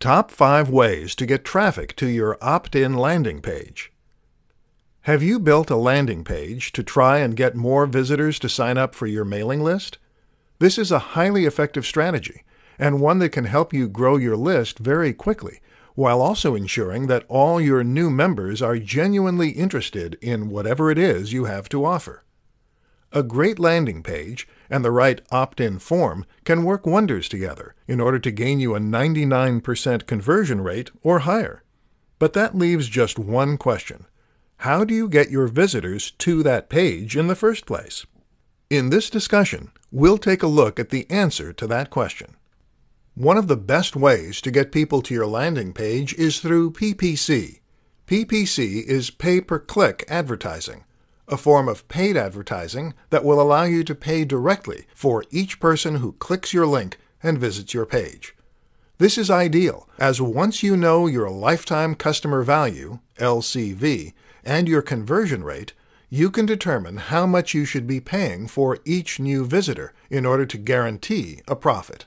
Top 5 Ways to Get Traffic to Your Opt in Landing Page. Have you built a landing page to try and get more visitors to sign up for your mailing list? This is a highly effective strategy and one that can help you grow your list very quickly while also ensuring that all your new members are genuinely interested in whatever it is you have to offer. A great landing page and the right opt in form can work wonders together in order to gain you a 99% conversion rate or higher. But that leaves just one question How do you get your visitors to that page in the first place? In this discussion, we'll take a look at the answer to that question. One of the best ways to get people to your landing page is through PPC. PPC is pay per click advertising a form of paid advertising that will allow you to pay directly for each person who clicks your link and visits your page. This is ideal, as once you know your lifetime customer value, LCV, and your conversion rate, you can determine how much you should be paying for each new visitor in order to guarantee a profit.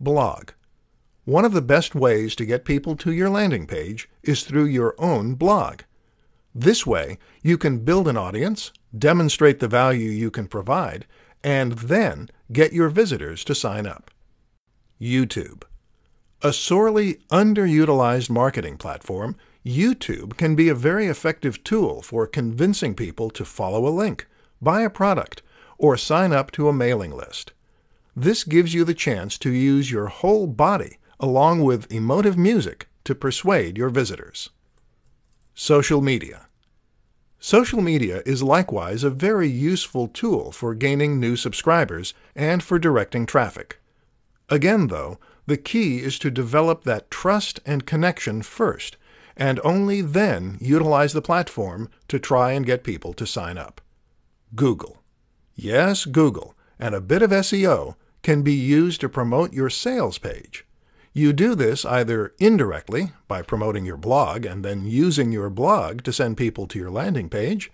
Blog One of the best ways to get people to your landing page is through your own blog. This way, you can build an audience, demonstrate the value you can provide, and then get your visitors to sign up. YouTube. A sorely underutilized marketing platform, YouTube can be a very effective tool for convincing people to follow a link, buy a product, or sign up to a mailing list. This gives you the chance to use your whole body along with emotive music to persuade your visitors. Social media. Social media is likewise a very useful tool for gaining new subscribers and for directing traffic. Again, though, the key is to develop that trust and connection first, and only then utilize the platform to try and get people to sign up. Google. Yes, Google and a bit of SEO can be used to promote your sales page. You do this either indirectly by promoting your blog and then using your blog to send people to your landing page,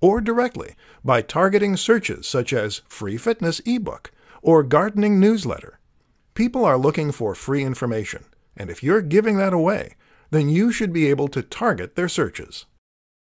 or directly by targeting searches such as free fitness ebook or gardening newsletter. People are looking for free information, and if you're giving that away, then you should be able to target their searches.